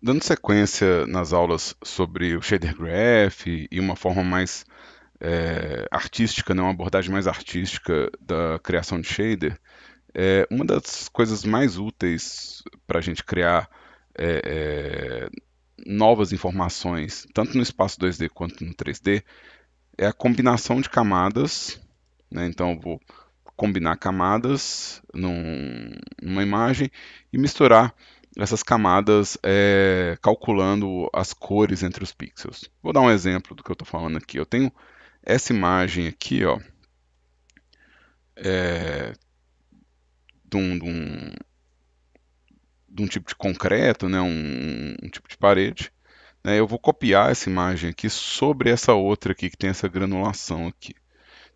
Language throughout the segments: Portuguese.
Dando sequência nas aulas sobre o shader graph e uma forma mais é, artística, né, uma abordagem mais artística da criação de shader, é, uma das coisas mais úteis para a gente criar é, é, novas informações, tanto no espaço 2D quanto no 3D, é a combinação de camadas. Né, então, eu vou combinar camadas num, numa imagem e misturar essas camadas é, calculando as cores entre os pixels. Vou dar um exemplo do que eu estou falando aqui. Eu tenho essa imagem aqui, ó, é, de, um, de, um, de, um, tipo de concreto, né, um, um tipo de parede. Né, eu vou copiar essa imagem aqui sobre essa outra aqui que tem essa granulação aqui.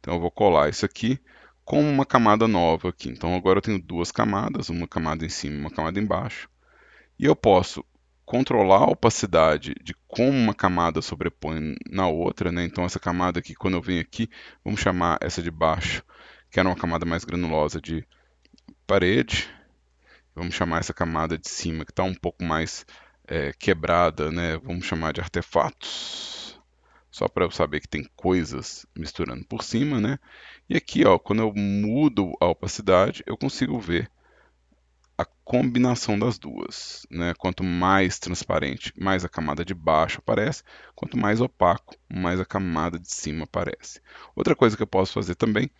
Então eu vou colar isso aqui com uma camada nova aqui. Então agora eu tenho duas camadas, uma camada em cima e uma camada embaixo. E eu posso controlar a opacidade de como uma camada sobrepõe na outra, né? Então essa camada aqui, quando eu venho aqui, vamos chamar essa de baixo, que era uma camada mais granulosa de parede. Vamos chamar essa camada de cima, que está um pouco mais é, quebrada, né? Vamos chamar de artefatos, só para eu saber que tem coisas misturando por cima, né? E aqui, ó, quando eu mudo a opacidade, eu consigo ver a combinação das duas. Né? Quanto mais transparente, mais a camada de baixo aparece, quanto mais opaco, mais a camada de cima aparece. Outra coisa que eu posso fazer também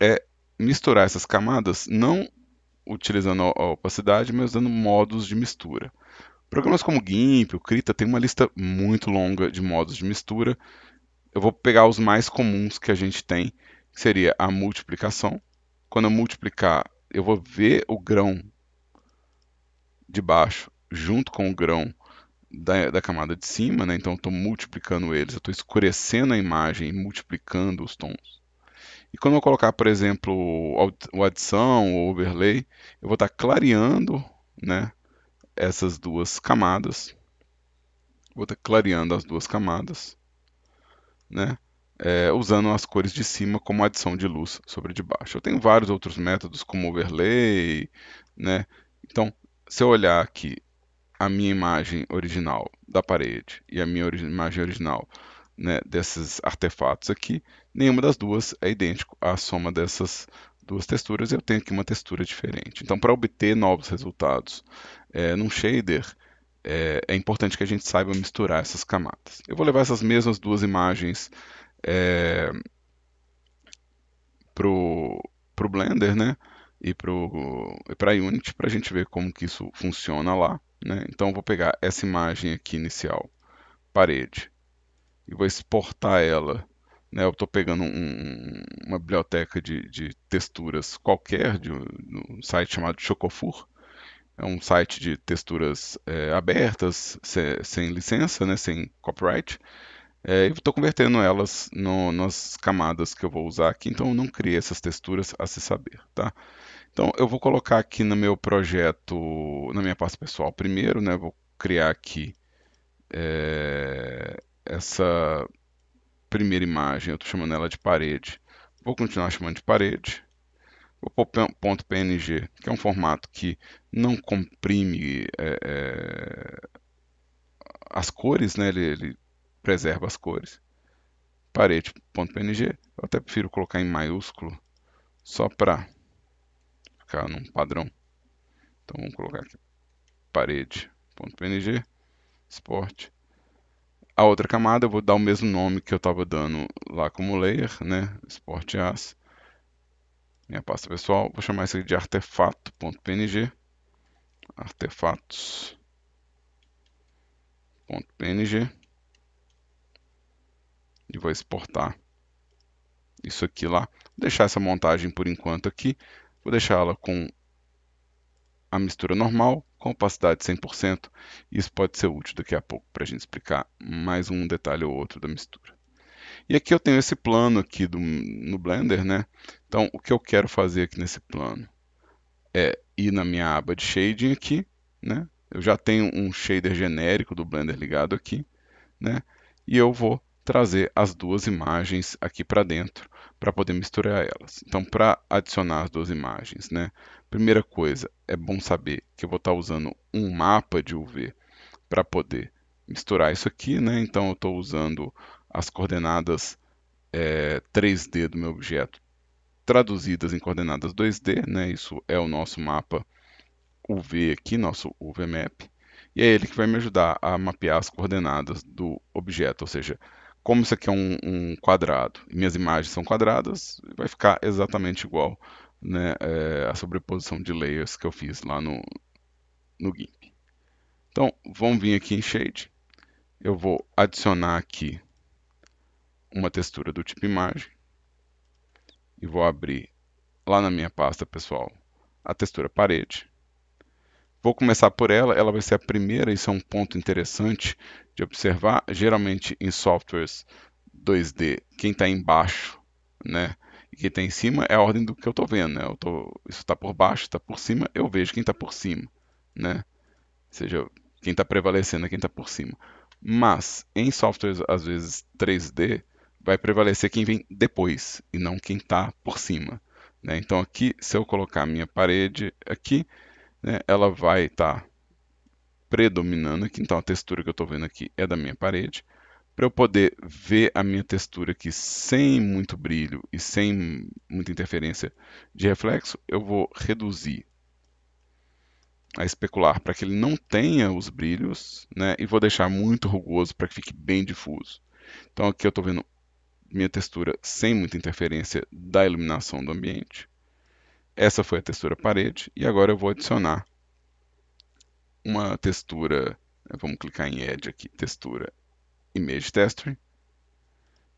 é misturar essas camadas, não utilizando a opacidade, mas usando modos de mistura. Programas como GIMP, o Krita, tem uma lista muito longa de modos de mistura. Eu vou pegar os mais comuns que a gente tem, que seria a multiplicação. Quando eu multiplicar, eu vou ver o grão de baixo junto com o grão da, da camada de cima, né? então estou multiplicando eles, estou escurecendo a imagem e multiplicando os tons. E quando eu colocar, por exemplo, o adição ou overlay, eu vou estar tá clareando né, essas duas camadas. Vou estar tá clareando as duas camadas, né, é, usando as cores de cima como adição de luz sobre de baixo. Eu tenho vários outros métodos, como overlay. Né, então, se eu olhar aqui a minha imagem original da parede e a minha imagem original né, desses artefatos aqui, nenhuma das duas é idêntico à soma dessas duas texturas eu tenho aqui uma textura diferente. Então, para obter novos resultados é, num shader, é, é, importante que a gente saiba misturar essas camadas. Eu vou levar essas mesmas duas imagens é, para o Blender, né? e para a Unity para a gente ver como que isso funciona lá. Né? Então vou pegar essa imagem aqui inicial, parede, e vou exportar ela. Né? Eu estou pegando um, uma biblioteca de, de, texturas qualquer, de um site chamado Chocofur. É um site de texturas é, abertas, se, sem licença, né? sem copyright. É, eu estou convertendo elas no, nas camadas que eu vou usar aqui, então eu não criei essas texturas a se saber. Tá? Então, eu vou colocar aqui no meu projeto, na minha pasta pessoal primeiro, né? Vou criar aqui é, essa primeira imagem, eu estou chamando ela de parede. Vou continuar chamando de parede. Vou pôr ponto .png, que é um formato que não comprime é, é, as cores, né? Ele, ele, preserva as cores. Parede.png, eu até prefiro colocar em maiúsculo, só para num padrão. Então vamos colocar aqui parede.png, export. A outra camada eu vou dar o mesmo nome que eu estava dando lá como layer, né? Export as. Minha pasta pessoal, vou chamar isso aqui de artefato.png. Artefatos.png. E vou exportar isso aqui lá. Vou deixar essa montagem por enquanto aqui. Vou deixá-la com a mistura normal, com opacidade 100%. Isso pode ser útil daqui a pouco para a gente explicar mais um detalhe ou outro da mistura. E aqui eu tenho esse plano aqui do, no Blender, né? Então, o que eu quero fazer aqui nesse plano é ir na minha aba de Shading aqui, né? Eu já tenho um shader genérico do Blender ligado aqui, né? E eu vou trazer as duas imagens aqui para dentro para poder misturar elas. Então, para adicionar as duas imagens, né? Primeira coisa, é bom saber que eu vou estar tá usando um mapa de UV para poder misturar isso aqui, né? Então, eu estou usando as coordenadas é, eh, 3D do meu objeto traduzidas em coordenadas 2D, né? Isso é o nosso mapa UV aqui, nosso UV map. E é ele que vai me ajudar a mapear as coordenadas do objeto, ou seja, como isso aqui é um, um quadrado e minhas imagens são quadradas, vai ficar exatamente igual né, é, a sobreposição de layers que eu fiz lá no, no GIMP. Então, vamos vir aqui em Shade. Eu vou adicionar aqui uma textura do tipo imagem. E vou abrir lá na minha pasta pessoal a textura parede. Vou começar por ela, ela vai ser a primeira, isso é um ponto interessante de observar. Geralmente em softwares 2D, quem está embaixo, né? E quem está em cima é a ordem do que eu estou vendo, né? Eu tô, isso está por baixo, está por cima, eu vejo quem está por cima, né? Ou seja, quem está prevalecendo é quem está por cima. Mas em softwares, às vezes 3D, vai prevalecer quem vem depois e não quem está por cima. Né? Então aqui, se eu colocar a minha parede aqui, né, ela vai estar tá predominando aqui. Então, a textura que eu estou vendo aqui é da minha parede. Para eu poder ver a minha textura aqui sem muito brilho e sem muita interferência de reflexo, eu vou reduzir a especular para que ele não tenha os brilhos, né? E vou deixar muito rugoso para que fique bem difuso. Então aqui eu estou vendo minha textura sem muita interferência da iluminação do ambiente. Essa foi a textura parede e agora eu vou adicionar uma textura, né, vamos clicar em Edge aqui, textura Image Texture,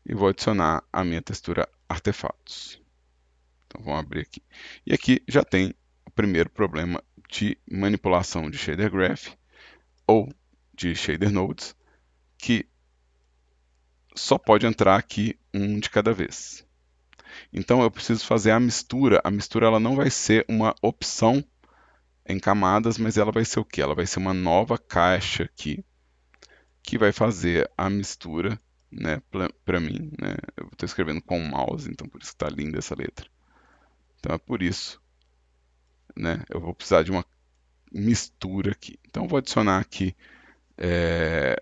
e vou adicionar a minha textura Artefatos. Então vamos abrir aqui. E aqui já tem o primeiro problema de manipulação de shader graph ou de shader nodes, que só pode entrar aqui um de cada vez. Então eu preciso fazer a mistura. A mistura ela não vai ser uma opção em camadas, mas ela vai ser o que? Ela vai ser uma nova caixa aqui que vai fazer a mistura, né, para mim, né? Eu estou escrevendo com o mouse, então por isso está linda essa letra. Então é por isso, né? Eu vou precisar de uma mistura aqui. Então eu vou adicionar aqui é,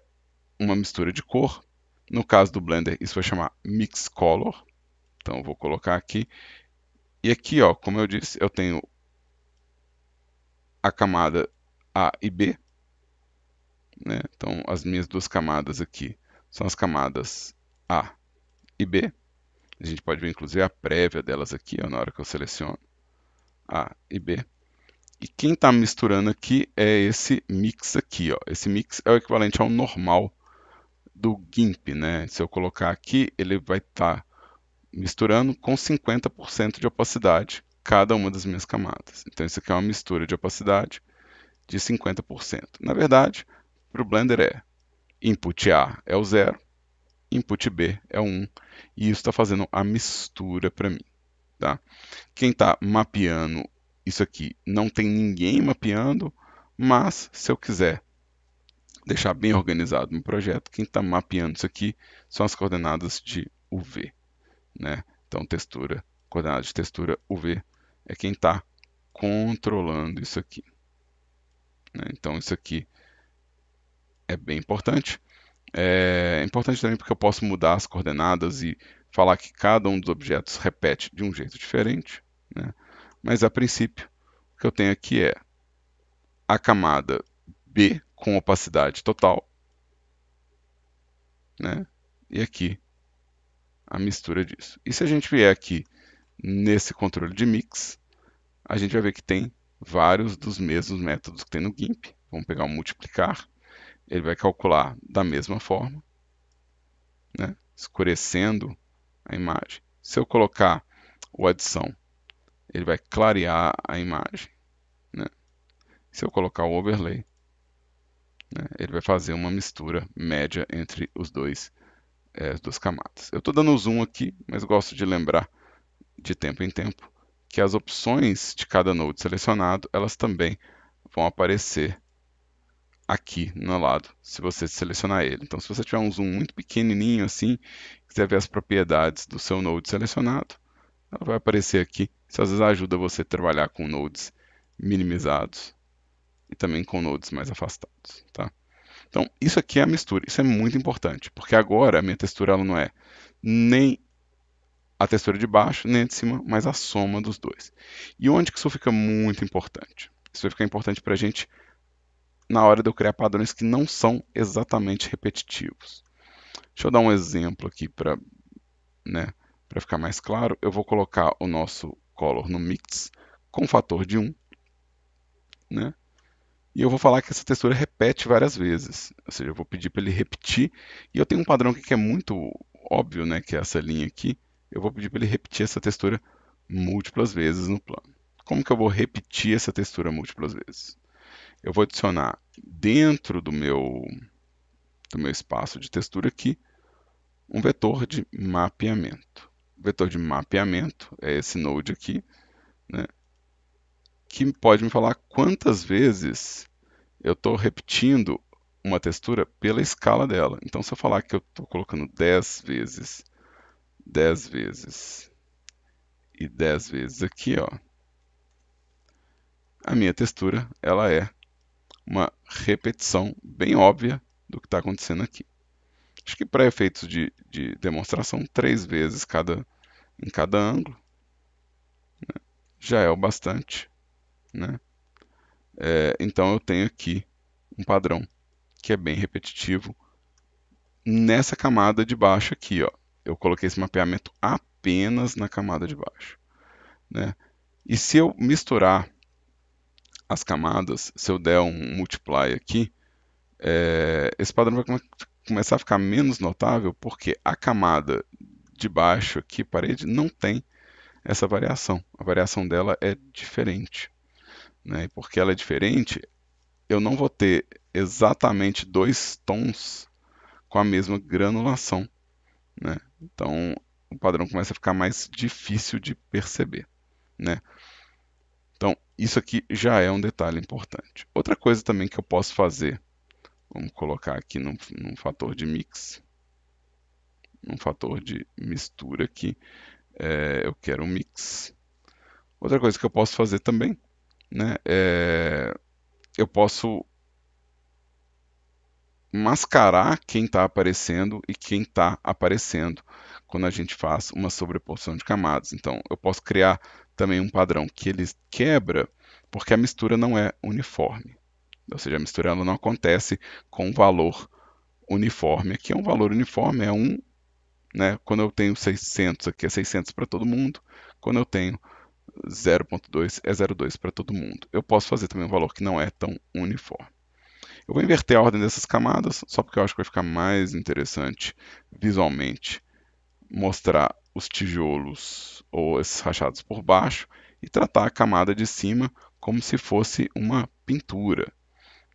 uma mistura de cor. No caso do Blender, isso vai chamar mix color. Então vou colocar aqui. E aqui, ó, como eu disse, eu tenho a camada A e B. Né? Então as minhas duas camadas aqui são as camadas A e B. A gente pode ver inclusive a prévia delas aqui, ó, na hora que eu seleciono A e B. E quem está misturando aqui é esse mix aqui. Ó. Esse mix é o equivalente ao normal do GIMP. Né? Se eu colocar aqui, ele vai estar tá misturando com 50% de opacidade cada uma das minhas camadas. Então isso aqui é uma mistura de opacidade de 50%. Na verdade, para o Blender é input A é o 0, input B é o 1, e isso está fazendo a mistura para mim. Tá? Quem está mapeando isso aqui não tem ninguém mapeando, mas se eu quiser deixar bem organizado meu projeto, quem está mapeando isso aqui são as coordenadas de UV né? Então textura, coordenada de textura UV é quem está controlando isso aqui. Né? Então isso aqui é bem importante. É importante também porque eu posso mudar as coordenadas e falar que cada um dos objetos repete de um jeito diferente. Né? Mas a princípio, o que eu tenho aqui é a camada B com opacidade total. Né? E aqui a mistura disso. E se a gente vier aqui nesse controle de mix, a gente vai ver que tem vários dos mesmos métodos que tem no GIMP. Vamos pegar o multiplicar, ele vai calcular da mesma forma, né? escurecendo a imagem. Se eu colocar o adição, ele vai clarear a imagem. Né? Se eu colocar o overlay, né? ele vai fazer uma mistura média entre os dois é, as duas camadas. Eu estou dando zoom aqui, mas gosto de lembrar de tempo em tempo que as opções de cada node selecionado, elas também vão aparecer aqui no lado, se você selecionar ele. Então, se você tiver um zoom muito pequenininho assim, quiser ver as propriedades do seu node selecionado, ela vai aparecer aqui. Isso às vezes ajuda você a trabalhar com nodes minimizados e também com nodes mais afastados, tá? Então, isso aqui é a mistura, isso é muito importante, porque agora a minha textura ela não é nem a textura de baixo, nem a de cima, mas a soma dos dois. E onde que isso fica muito importante? Isso vai ficar importante para a gente na hora de eu criar padrões que não são exatamente repetitivos. Deixa eu dar um exemplo aqui para né, ficar mais claro. Eu vou colocar o nosso color no mix com fator de 1. Né? e eu vou falar que essa textura repete várias vezes. Ou seja, eu vou pedir para ele repetir, e eu tenho um padrão aqui que é muito óbvio, né, que é essa linha aqui. Eu vou pedir para ele repetir essa textura múltiplas vezes no plano. Como que eu vou repetir essa textura múltiplas vezes? Eu vou adicionar dentro do meu, do meu espaço de textura aqui um vetor de mapeamento. O vetor de mapeamento é esse node aqui, né? que pode me falar quantas vezes eu estou repetindo uma textura pela escala dela. Então, se eu falar que eu estou colocando 10 vezes, 10 vezes e 10 vezes aqui, ó, a minha textura ela é uma repetição bem óbvia do que está acontecendo aqui. Acho que para efeitos de, de, demonstração, três vezes cada, em cada ângulo né, já é o bastante. Né? É, então eu tenho aqui um padrão que é bem repetitivo. Nessa camada de baixo aqui, ó, eu coloquei esse mapeamento apenas na camada de baixo. Né? E se eu misturar as camadas, se eu der um multiply aqui, é, esse padrão vai começar a ficar menos notável porque a camada de baixo aqui, parede, não tem essa variação. A variação dela é diferente né, porque ela é diferente, eu não vou ter exatamente dois tons com a mesma granulação. Né? Então o padrão começa a ficar mais difícil de perceber. Né? Então isso aqui já é um detalhe importante. Outra coisa também que eu posso fazer, vamos colocar aqui num, num fator de mix, num fator de mistura aqui, é, eu quero um mix. Outra coisa que eu posso fazer também né? É, eu posso mascarar quem está aparecendo e quem está aparecendo quando a gente faz uma sobreposição de camadas. Então, eu posso criar também um padrão que ele quebra, porque a mistura não é uniforme. Ou seja, a mistura ela não acontece com um valor uniforme. Aqui é um valor uniforme, é um. Né? Quando eu tenho 600, aqui é 600 para todo mundo. Quando eu tenho 0.2 é 0,2 para todo mundo. Eu posso fazer também um valor que não é tão uniforme. Eu vou inverter a ordem dessas camadas, só porque eu acho que vai ficar mais interessante visualmente mostrar os tijolos ou esses rachados por baixo e tratar a camada de cima como se fosse uma pintura,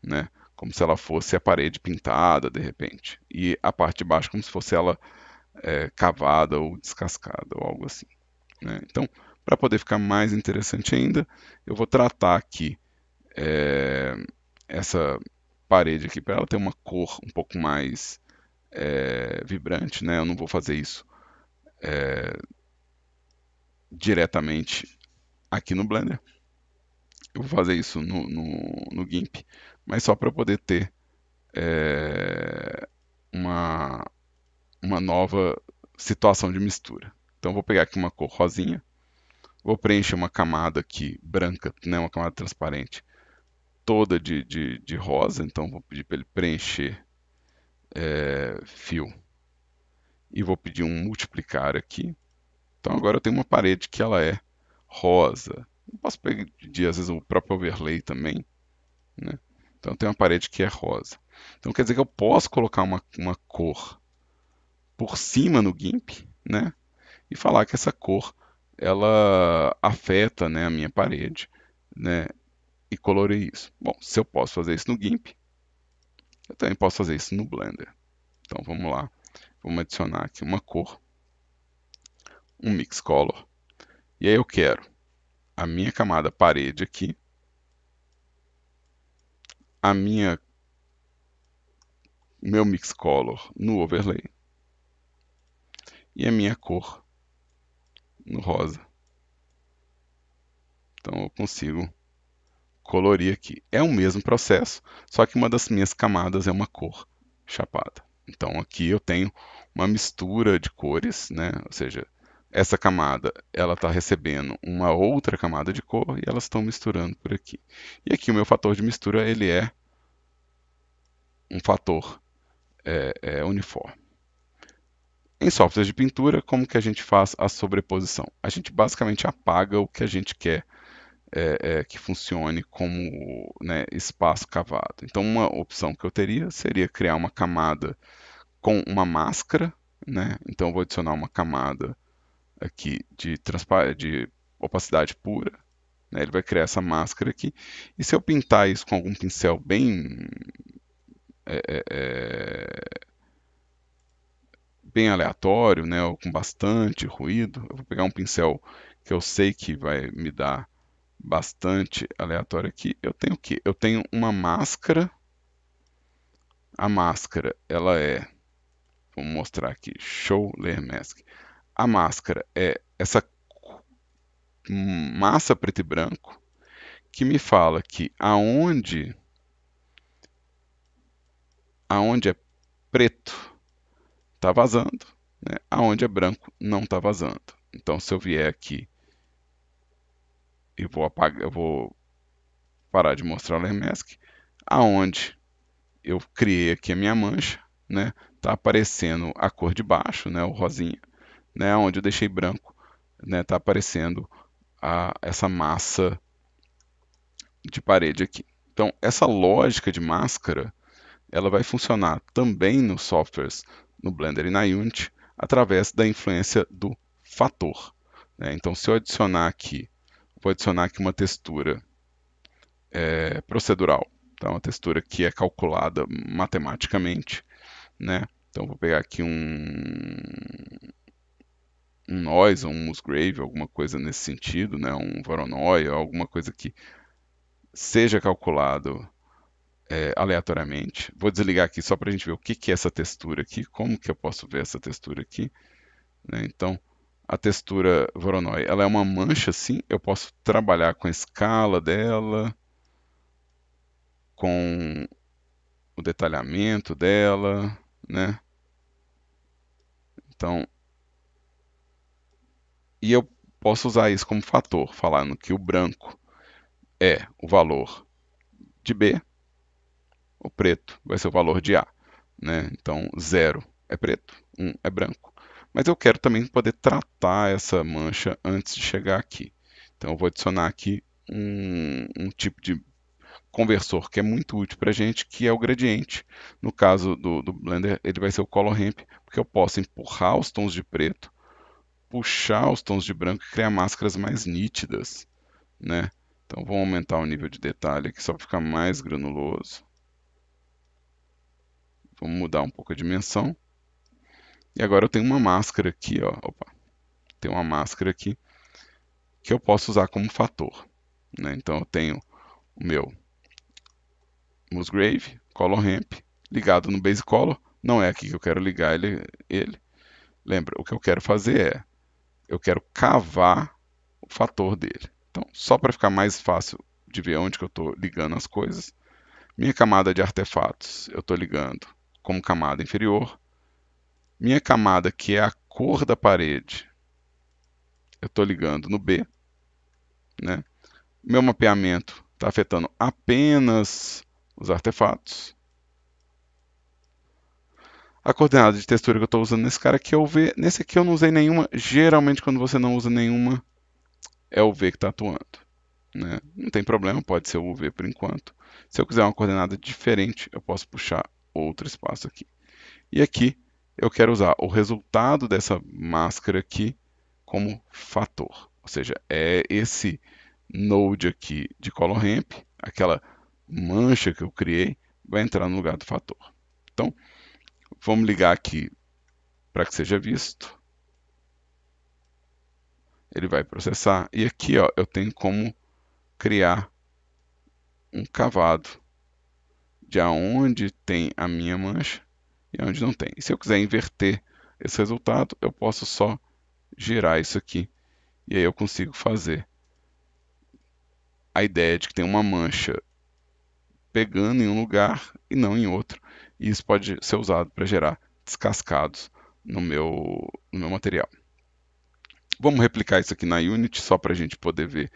né? como se ela fosse a parede pintada de repente, e a parte de baixo como se fosse ela é, cavada ou descascada ou algo assim. Né? Então, para poder ficar mais interessante ainda, eu vou tratar aqui é, essa parede aqui para ela ter uma cor um pouco mais é, vibrante, né? Eu não vou fazer isso é, diretamente aqui no Blender. Eu vou fazer isso no, no, no GIMP, mas só para poder ter é, uma, uma nova situação de mistura. Então, vou pegar aqui uma cor rosinha Vou preencher uma camada aqui branca, né, uma camada transparente, toda de, de, de rosa. Então, vou pedir para ele preencher é, fio. E vou pedir um multiplicar aqui. Então, agora eu tenho uma parede que ela é rosa. Eu posso pedir, às vezes, o próprio overlay também. Né? Então, eu tenho uma parede que é rosa. Então, quer dizer que eu posso colocar uma, uma cor por cima no GIMP, né? E falar que essa cor ela afeta né, a minha parede né, e colorei isso. Bom, se eu posso fazer isso no GIMP, eu também posso fazer isso no Blender. Então vamos lá, vamos adicionar aqui uma cor, um Mix Color, e aí eu quero a minha camada parede aqui, a minha meu mix color no overlay e a minha cor no rosa. Então eu consigo colorir aqui. É o mesmo processo, só que uma das minhas camadas é uma cor chapada. Então aqui eu tenho uma mistura de cores, né? ou seja, essa camada ela está recebendo uma outra camada de cor e elas estão misturando por aqui. E aqui o meu fator de mistura ele é um fator é, é uniforme. Em softwares de pintura, como que a gente faz a sobreposição? A gente basicamente apaga o que a gente quer é, é, que funcione como né, espaço cavado. Então, uma opção que eu teria seria criar uma camada com uma máscara. Né? Então, eu vou adicionar uma camada aqui de, de opacidade pura. Né? Ele vai criar essa máscara aqui. E se eu pintar isso com algum pincel bem... É, é, é bem aleatório, né, ou com bastante ruído. Eu vou pegar um pincel que eu sei que vai me dar bastante aleatório aqui. Eu tenho o quê? Eu tenho uma máscara. A máscara, ela é... Vou mostrar aqui. Show Layer Mask. A máscara é essa massa preto e branco que me fala que aonde aonde é preto está vazando, né? aonde é branco não está vazando. Então, se eu vier aqui e vou apagar, eu vou parar de mostrar o Lermask, aonde eu criei aqui a minha mancha, né? Tá aparecendo a cor de baixo, né? O rosinha, né? Onde eu deixei branco, né? Tá aparecendo a, essa massa de parede aqui. Então, essa lógica de máscara, ela vai funcionar também nos softwares no Blender e na Unity através da influência do fator. Né? Então, se eu adicionar aqui, vou adicionar aqui uma textura é, procedural, então uma textura que é calculada matematicamente. Né? Então, vou pegar aqui um, um noise, um musgrave, alguma coisa nesse sentido, né? um voronoi, alguma coisa que seja calculado é, aleatoriamente. Vou desligar aqui só para a gente ver o que, que é essa textura aqui, como que eu posso ver essa textura aqui. Né? Então, a textura Voronoi, ela é uma mancha assim, eu posso trabalhar com a escala dela, com o detalhamento dela, né? Então, e eu posso usar isso como fator, falando que o branco é o valor de B o preto vai ser o valor de A. Né? Então, 0 é preto, 1 um é branco. Mas eu quero também poder tratar essa mancha antes de chegar aqui. Então, eu vou adicionar aqui um, um tipo de conversor que é muito útil para a gente, que é o gradiente. No caso do, do Blender, ele vai ser o Color Ramp, porque eu posso empurrar os tons de preto, puxar os tons de branco e criar máscaras mais nítidas. Né? Então, vou aumentar o nível de detalhe aqui só para ficar mais granuloso. Vamos mudar um pouco a dimensão. E agora eu tenho uma máscara aqui, ó. Opa, tem uma máscara aqui que eu posso usar como fator. Né? Então eu tenho o meu Musgrave, Color Ramp, ligado no Base Color. Não é aqui que eu quero ligar ele, ele. Lembra, o que eu quero fazer é, eu quero cavar o fator dele. Então, só para ficar mais fácil de ver onde que eu estou ligando as coisas, minha camada de artefatos, eu estou ligando como camada inferior. Minha camada, que é a cor da parede, eu estou ligando no B. Né? Meu mapeamento está afetando apenas os artefatos. A coordenada de textura que eu estou usando nesse cara aqui é o V. Nesse aqui eu não usei nenhuma. Geralmente quando você não usa nenhuma, é o V que está atuando. Né? Não tem problema, pode ser o V por enquanto. Se eu quiser uma coordenada diferente, eu posso puxar outro espaço aqui. E aqui eu quero usar o resultado dessa máscara aqui como fator. Ou seja, é esse node aqui de color ramp, aquela mancha que eu criei, vai entrar no lugar do fator. Então, vamos ligar aqui para que seja visto. Ele vai processar. E aqui ó, eu tenho como criar um cavado de aonde tem a minha mancha e aonde não tem. E se eu quiser inverter esse resultado, eu posso só girar isso aqui. E aí eu consigo fazer a ideia de que tem uma mancha pegando em um lugar e não em outro. E isso pode ser usado para gerar descascados no meu, no meu material. Vamos replicar isso aqui na Unity só para a gente poder ver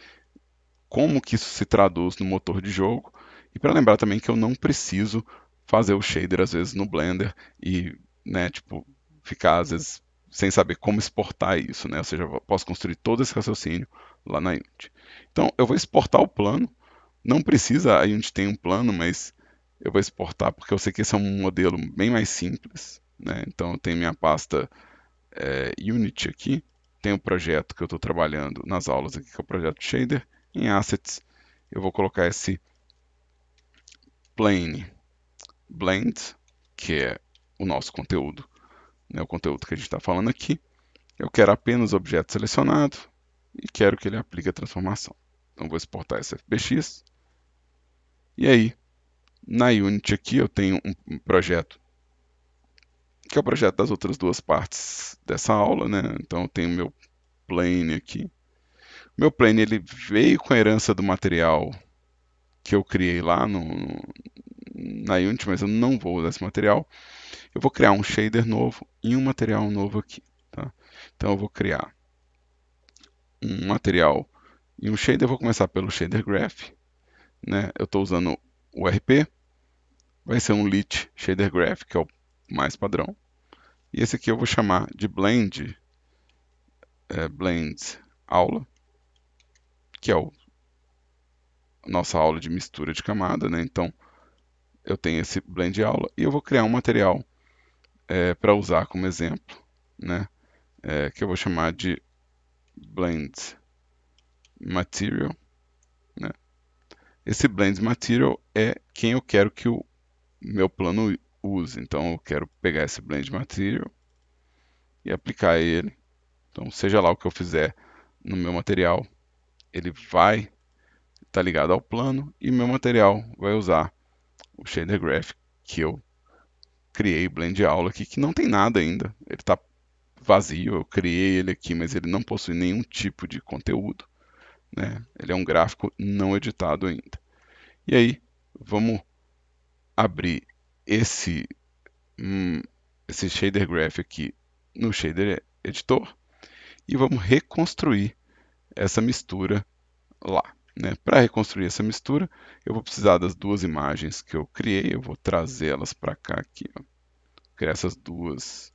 como que isso se traduz no motor de jogo. E para lembrar também que eu não preciso fazer o shader às vezes no Blender e, né, tipo, ficar às vezes sem saber como exportar isso, né? Ou seja, eu posso construir todo esse raciocínio lá na Unity. Então, eu vou exportar o plano. Não precisa, a Unity tem um plano, mas eu vou exportar porque eu sei que esse é um modelo bem mais simples, né? Então, eu tenho minha pasta é, Unity aqui, tem o projeto que eu estou trabalhando nas aulas aqui, que é o projeto Shader. Em Assets, eu vou colocar esse plane blend, que é o nosso conteúdo, né, o conteúdo que a gente está falando aqui. Eu quero apenas o objeto selecionado e quero que ele aplique a transformação. Então vou exportar esse FBX. E aí, na Unity aqui eu tenho um projeto que é o projeto das outras duas partes dessa aula, né? Então eu tenho meu plane aqui. Meu plane ele veio com a herança do material que eu criei lá no, na Unity, mas eu não vou usar esse material. Eu vou criar um shader novo e um material novo aqui. Tá? Então eu vou criar um material e um shader. Eu vou começar pelo shader graph. Né? Eu estou usando o RP. Vai ser um lit shader graph, que é o mais padrão. E esse aqui eu vou chamar de blend, é, blend aula, que é o nossa aula de mistura de camada, né? Então, eu tenho esse blend aula e eu vou criar um material é, para usar como exemplo, né? É, que eu vou chamar de blend material. Né? Esse blend material é quem eu quero que o meu plano use. Então, eu quero pegar esse blend material e aplicar ele. Então, seja lá o que eu fizer no meu material, ele vai está ligado ao plano e meu material vai usar o shader graph que eu criei blend aula aqui que não tem nada ainda ele está vazio eu criei ele aqui mas ele não possui nenhum tipo de conteúdo né ele é um gráfico não editado ainda e aí vamos abrir esse hum, esse shader graph aqui no shader editor e vamos reconstruir essa mistura lá né? Para reconstruir essa mistura, eu vou precisar das duas imagens que eu criei, eu vou trazê-las para cá aqui. Ó. Criar essas duas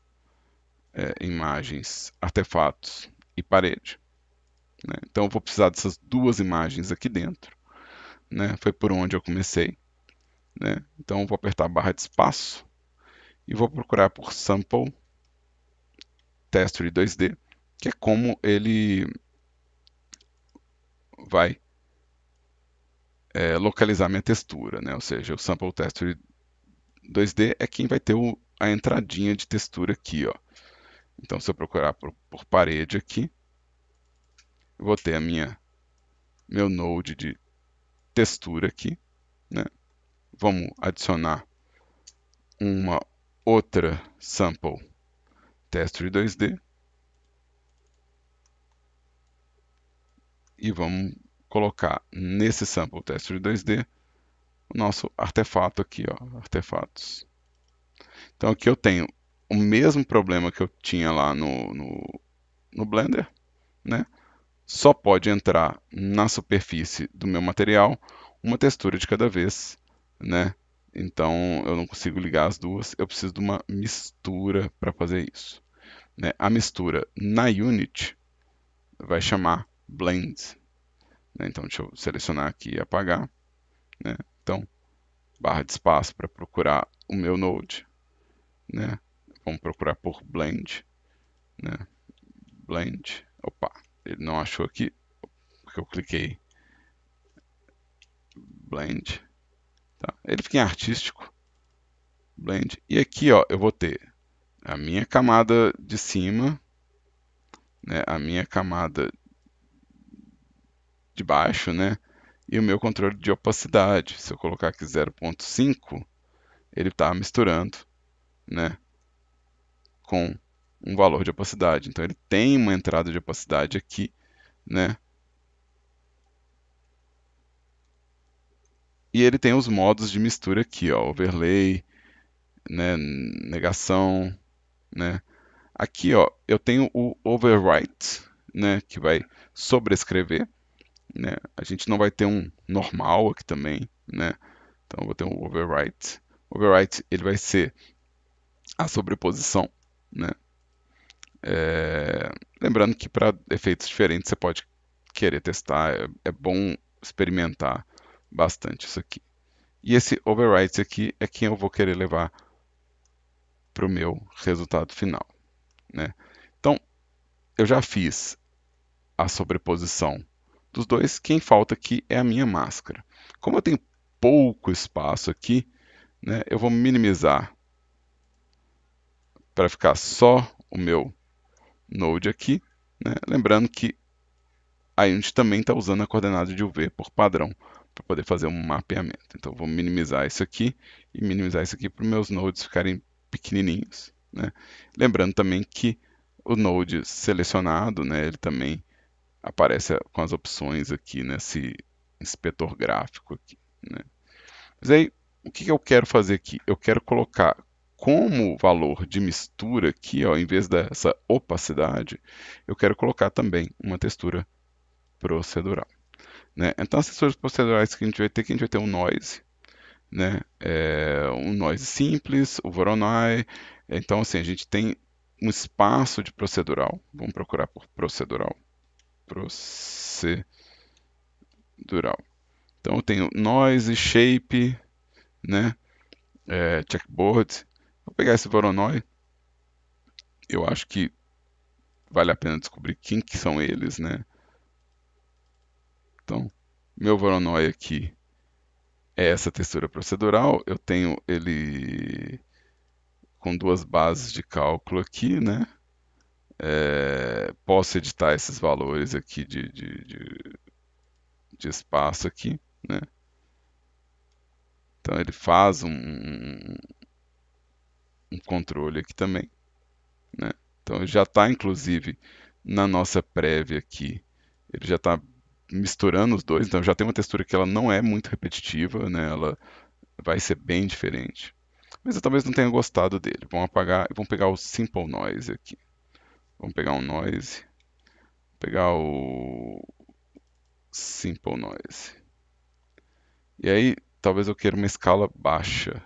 é, imagens, artefatos e parede. Né? Então eu vou precisar dessas duas imagens aqui dentro. Né? Foi por onde eu comecei. Né. Então eu vou apertar a barra de espaço e vou procurar por Sample texture 2D, que é como ele vai é, localizar minha textura, né? Ou seja, o Sample Texture 2D é quem vai ter o, a entradinha de textura aqui, ó. Então, se eu procurar por, por parede aqui, eu vou ter a minha, meu node de textura aqui, né? Vamos adicionar uma outra sample texture 2D e vamos colocar nesse sample teste de 2D o nosso artefato aqui, ó, artefatos. Então aqui eu tenho o mesmo problema que eu tinha lá no, no, no Blender, né? Só pode entrar na superfície do meu material uma textura de cada vez, né? Então eu não consigo ligar as duas, eu preciso de uma mistura para fazer isso. Né? A mistura na Unity vai chamar Blend, né? Então, deixa eu selecionar aqui e apagar. Né? Então, barra de espaço para procurar o meu node. Né? Vamos procurar por blend. Né? Blend. Opa, ele não achou aqui porque eu cliquei. Blend. Tá? Ele fica em artístico. Blend. E aqui ó, eu vou ter a minha camada de cima, né? a minha camada de baixo, né? E o meu controle de opacidade. Se eu colocar aqui 0.5, ele está misturando, né? Com um valor de opacidade. Então ele tem uma entrada de opacidade aqui, né? E ele tem os modos de mistura aqui, ó, overlay, né, negação, né? Aqui, ó, eu tenho o overwrite, né, que vai sobrescrever né? A gente não vai ter um normal aqui também, né? Então eu vou ter um overwrite. Overwrite ele vai ser a sobreposição, né? É... Lembrando que para efeitos diferentes você pode querer testar, é, é, bom experimentar bastante isso aqui. E esse overwrite aqui é quem eu vou querer levar para o meu resultado final. Né? Então, eu já fiz a sobreposição dos dois, quem falta aqui é a minha máscara. Como eu tenho pouco espaço aqui, né, eu vou minimizar para ficar só o meu node aqui. Né? Lembrando que a gente também está usando a coordenada de UV por padrão para poder fazer um mapeamento. Então vou minimizar isso aqui e minimizar isso aqui para os meus nodes ficarem pequenininhos. Né? Lembrando também que o node selecionado, né, ele também aparece com as opções aqui nesse inspetor gráfico aqui, né? Mas aí, o que, eu quero fazer aqui? Eu quero colocar como valor de mistura aqui, ó, em vez dessa opacidade, eu quero colocar também uma textura procedural. Né? Então, as texturas procedurais que a gente vai ter, que a gente vai ter um noise, né? É, um noise simples, o Voronoi. Então, assim, a gente tem um espaço de procedural. Vamos procurar por procedural procedural. Então eu tenho noise, shape, né? É, checkboard. Vou pegar esse Voronoi. Eu acho que vale a pena descobrir quem que são eles, né? Então, meu Voronoi aqui é essa textura procedural. Eu tenho ele com duas bases de cálculo aqui, né? é, posso editar esses valores aqui de, de, de, de espaço aqui, né? Então ele faz um, um, controle aqui também, né? Então já está inclusive na nossa prévia aqui, ele já está misturando os dois, então já tem uma textura que ela não é muito repetitiva, né? Ela vai ser bem diferente. Mas eu talvez não tenha gostado dele. Vamos apagar e vamos pegar o Simple Noise aqui. Vamos pegar um noise. Vou pegar o simple noise. E aí, talvez eu queira uma escala baixa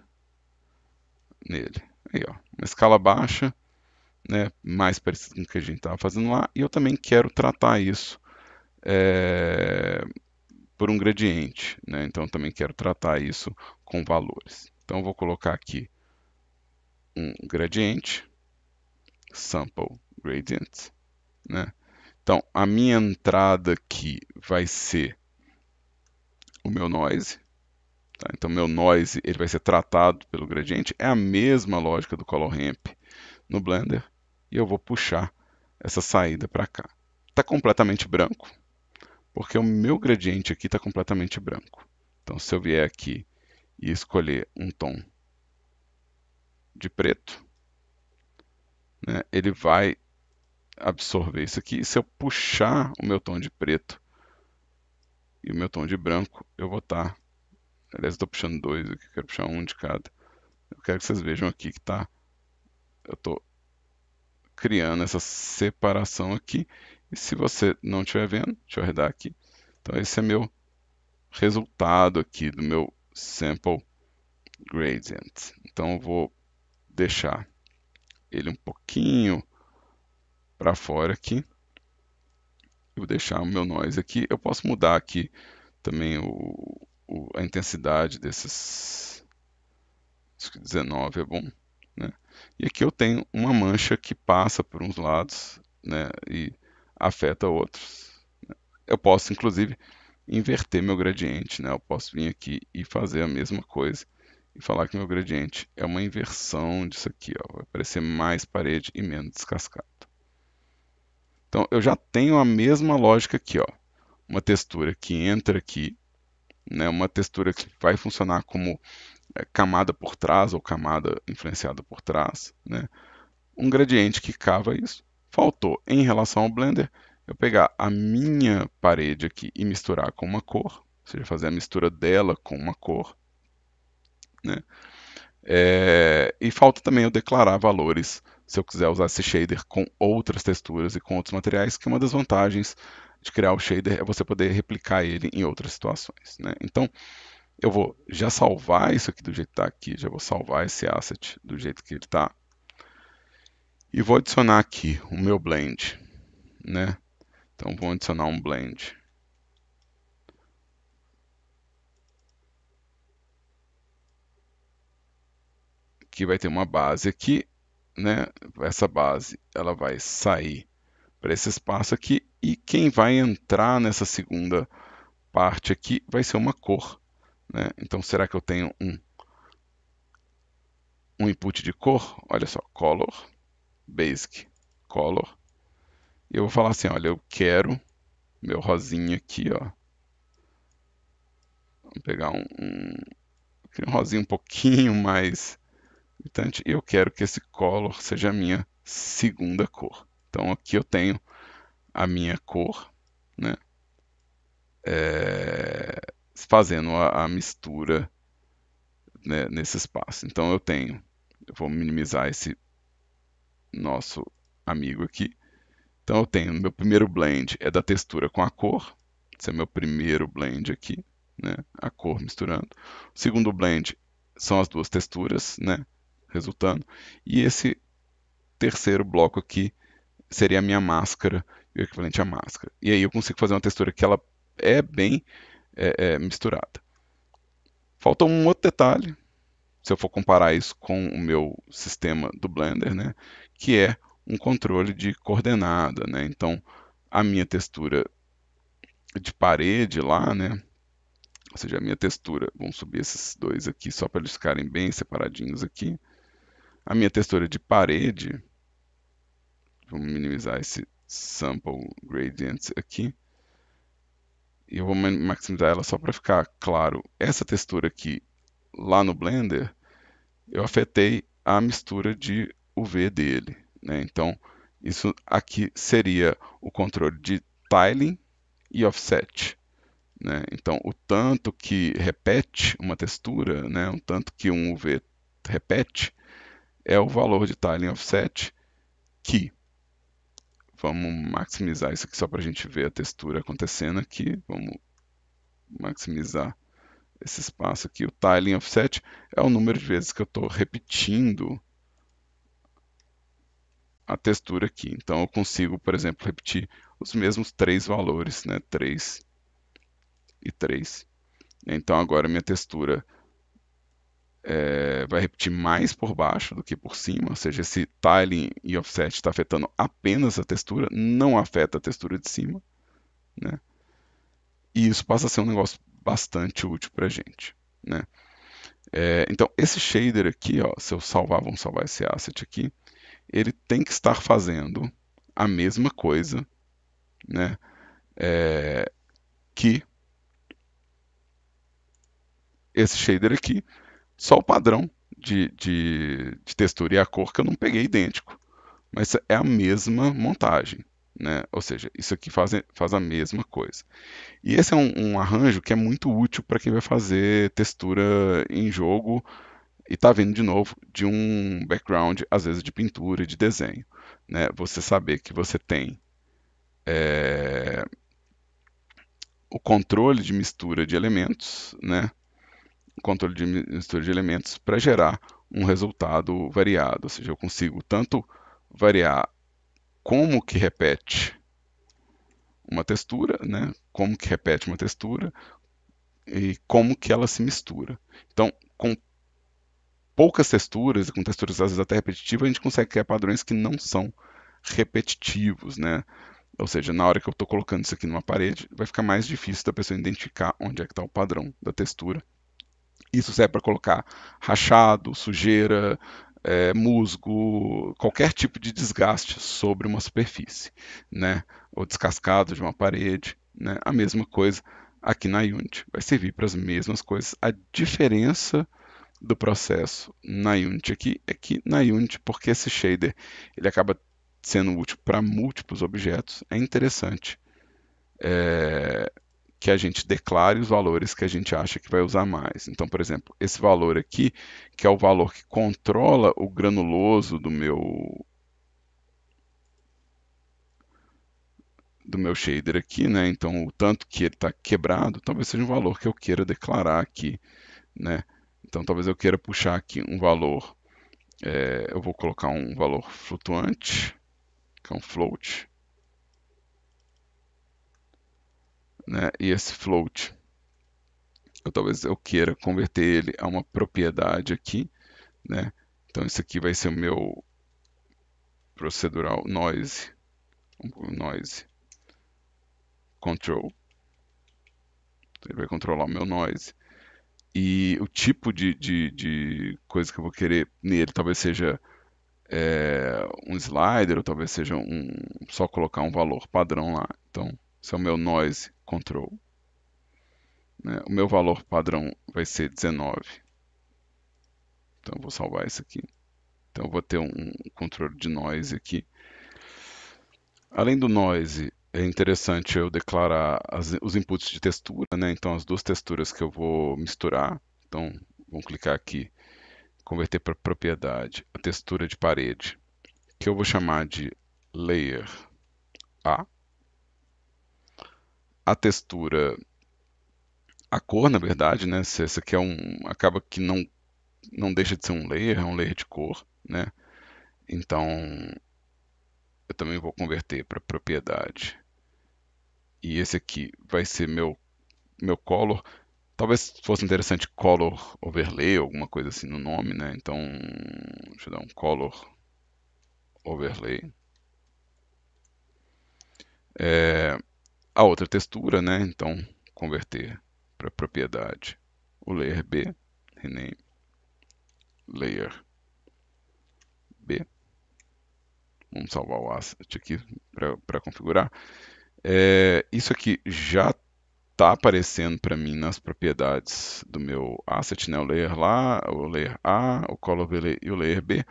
nele. Aí, ó, uma escala baixa, né, mais parecida com o que a gente estava fazendo lá. E eu também quero tratar isso é, por um gradiente. Né? Então, eu também quero tratar isso com valores. Então, eu vou colocar aqui um gradiente, sample gradient. Né? Então, a minha entrada aqui vai ser o meu noise. Tá? Então, meu noise ele vai ser tratado pelo gradiente. É a mesma lógica do color ramp no Blender. E eu vou puxar essa saída para cá. Está completamente branco, porque o meu gradiente aqui está completamente branco. Então, se eu vier aqui e escolher um tom de preto, né, ele vai absorver isso aqui. E se eu puxar o meu tom de preto e o meu tom de branco, eu vou estar... Tá... Aliás, estou puxando dois aqui, quero puxar um de cada. Eu quero que vocês vejam aqui que tá... Eu estou criando essa separação aqui. E se você não estiver vendo, deixa eu arredar aqui. Então esse é meu resultado aqui do meu sample gradient. Então eu vou deixar ele um pouquinho para fora aqui. Eu vou deixar o meu noise aqui. Eu posso mudar aqui também o, o a intensidade desses... Acho que 19 é bom. Né? E aqui eu tenho uma mancha que passa por uns lados né, e afeta outros. Né? Eu posso, inclusive, inverter meu gradiente. Né? Eu posso vir aqui e fazer a mesma coisa e falar que meu gradiente é uma inversão disso aqui. Ó. Vai aparecer mais parede e menos descascado. Então eu já tenho a mesma lógica aqui, ó. Uma textura que entra aqui, né? Uma textura que vai funcionar como é, camada por trás ou camada influenciada por trás, né? Um gradiente que cava isso. Faltou em relação ao Blender eu pegar a minha parede aqui e misturar com uma cor, ou seja, fazer a mistura dela com uma cor, né? É, e falta também eu declarar valores se eu quiser usar esse shader com outras texturas e com outros materiais, que uma das vantagens de criar o shader é você poder replicar ele em outras situações. Né? Então, eu vou já salvar isso aqui do jeito que está aqui, já vou salvar esse asset do jeito que ele está. E vou adicionar aqui o meu blend. Né? Então, vou adicionar um blend. que vai ter uma base aqui né, essa base ela vai sair para esse espaço aqui e quem vai entrar nessa segunda parte aqui vai ser uma cor. Né? Então, será que eu tenho um, um input de cor? Olha só, color, basic, color. E eu vou falar assim, olha, eu quero meu rosinha aqui, ó. Vou pegar um, um, um rosinha um pouquinho mais habitante e eu quero que esse color seja a minha segunda cor. Então aqui eu tenho a minha cor, né? É, fazendo a, a mistura né, nesse espaço. Então eu tenho, eu vou minimizar esse nosso amigo aqui. Então eu tenho meu primeiro blend é da textura com a cor. Esse é meu primeiro blend aqui, né? A cor misturando. O segundo blend são as duas texturas, né? resultando. E esse terceiro bloco aqui seria a minha máscara, o equivalente à máscara. E aí eu consigo fazer uma textura que ela é bem é, é, misturada. Falta um outro detalhe, se eu for comparar isso com o meu sistema do Blender, né, que é um controle de coordenada. Né? Então, a minha textura de parede lá, né, ou seja, a minha textura, vamos subir esses dois aqui só para eles ficarem bem separadinhos aqui. A minha textura é de parede, vamos minimizar esse sample gradients aqui, e eu vou maximizar ela só para ficar claro. Essa textura aqui, lá no Blender, eu afetei a mistura de UV dele. Né? Então, isso aqui seria o controle de tiling e offset. Né? Então, o tanto que repete uma textura, né? o tanto que um UV repete, é o valor de tiling offset que vamos maximizar isso aqui só para a gente ver a textura acontecendo aqui. Vamos maximizar esse espaço aqui. O tiling offset é o número de vezes que eu estou repetindo a textura aqui. Então eu consigo, por exemplo, repetir os mesmos três valores, né? 3 e 3. Então agora minha textura é, vai repetir mais por baixo do que por cima, ou seja, esse tiling e offset está afetando apenas a textura, não afeta a textura de cima, né? E isso passa a ser um negócio bastante útil para gente, né? É, então, esse shader aqui, ó, se eu salvar, vamos salvar esse asset aqui, ele tem que estar fazendo a mesma coisa, né? É, que esse shader aqui, só o padrão de, de, de textura e a cor que eu não peguei idêntico. Mas é a mesma montagem. Né? Ou seja, isso aqui faz, faz a mesma coisa. E esse é um, um arranjo que é muito útil para quem vai fazer textura em jogo e está vindo de novo de um background, às vezes de pintura e de desenho. Né? Você saber que você tem é, o controle de mistura de elementos, né? controle de mistura de elementos para gerar um resultado variado, ou seja, eu consigo tanto variar como que repete uma textura, né? como que repete uma textura e como que ela se mistura. Então, com poucas texturas, com texturas às vezes até repetitivas, a gente consegue criar padrões que não são repetitivos, né? Ou seja, na hora que eu estou colocando isso aqui numa parede, vai ficar mais difícil da pessoa identificar onde é que está o padrão da textura isso serve para colocar rachado, sujeira, é, musgo, qualquer tipo de desgaste sobre uma superfície, né? ou descascado de uma parede. Né? A mesma coisa aqui na Unity. Vai servir para as mesmas coisas. A diferença do processo na Unity aqui é que na Unity, porque esse shader ele acaba sendo útil para múltiplos objetos, é interessante é, que a gente declare os valores que a gente acha que vai usar mais. Então, por exemplo, esse valor aqui, que é o valor que controla o granuloso do meu do meu shader aqui, né? Então, o tanto que ele está quebrado, talvez seja um valor que eu queira declarar aqui, né? Então, talvez eu queira puxar aqui um valor, é, eu vou colocar um valor flutuante, que é um float, né, e esse float. Eu, talvez eu queira converter ele a uma propriedade aqui. Né? Então, isso aqui vai ser o meu procedural noise, noise control. ele vai controlar o meu noise. E o tipo de, de, de coisa que eu vou querer nele talvez seja é, um slider, ou talvez seja um, só colocar um valor padrão lá. Então, esse é o meu noise control. Né? O meu valor padrão vai ser 19. Então vou salvar isso aqui. Então vou ter um controle de noise aqui. Além do noise, é interessante eu declarar as, os inputs de textura, né? Então as duas texturas que eu vou misturar. Então vamos clicar aqui, converter para propriedade, a textura de parede, que eu vou chamar de layer A a textura, a cor, na verdade, né? Se aqui é um, acaba que não não deixa de ser um layer, é um layer de cor, né? Então eu também vou converter para propriedade. E esse aqui vai ser meu meu color. Talvez fosse interessante color overlay, alguma coisa assim no nome, né? Então, deixa eu dar um color overlay. É, a outra textura, né? Então, converter para propriedade o layer B, rename layer B. Vamos salvar o asset aqui para configurar. É, isso aqui já está aparecendo para mim nas propriedades do meu asset, né? o layer lá, o layer A, o color e o layer B.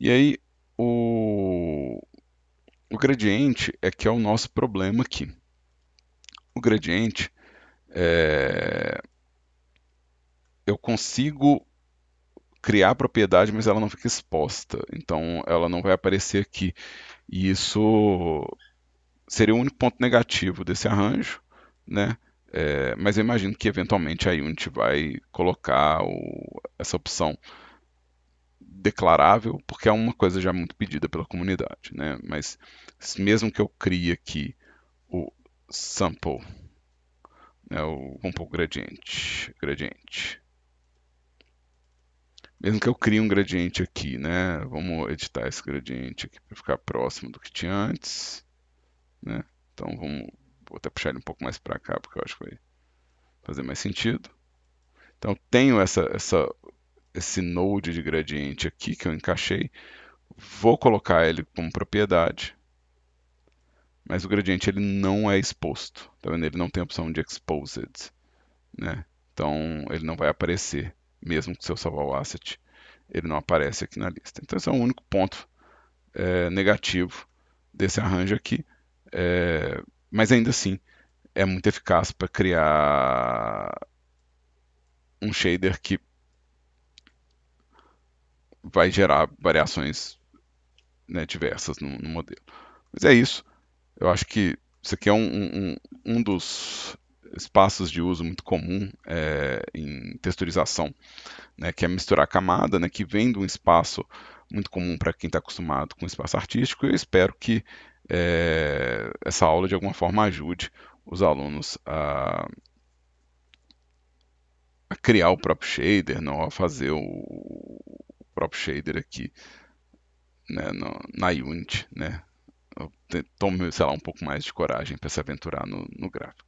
E aí o, o gradiente é que é o nosso problema aqui o gradiente, é, eu consigo criar a propriedade, mas ela não fica exposta. Então, ela não vai aparecer aqui. E isso seria o único ponto negativo desse arranjo, né? É, mas eu imagino que eventualmente a Unity vai colocar o, essa opção declarável, porque é uma coisa já muito pedida pela comunidade, né? Mas mesmo que eu crie aqui o, sample. É o, vamos pôr gradiente, gradiente. Mesmo que eu crie um gradiente aqui, né? Vamos editar esse gradiente aqui para ficar próximo do que tinha antes. Né? Então vamos, vou até puxar ele um pouco mais para cá, porque eu acho que vai fazer mais sentido. Então tenho essa, essa, esse node de gradiente aqui que eu encaixei. Vou colocar ele como propriedade mas o gradiente ele não é exposto, tá vendo? Ele não tem a opção de exposed, né? Então ele não vai aparecer, mesmo que se eu salvar o asset, ele não aparece aqui na lista. Então esse é o único ponto é, negativo desse arranjo aqui, é, mas ainda assim é muito eficaz para criar um shader que vai gerar variações né, diversas no, no modelo. Mas é isso. Eu acho que isso aqui é um, um, um dos espaços de uso muito comum é, em texturização, né, que é misturar camada, né, que vem de um espaço muito comum para quem está acostumado com o espaço artístico. E eu espero que é, essa aula de alguma forma ajude os alunos a, a criar o próprio shader, não a fazer o, o próprio shader aqui né, no, na Unity, né, tome, sei lá, um pouco mais de coragem para se aventurar no, no gráfico.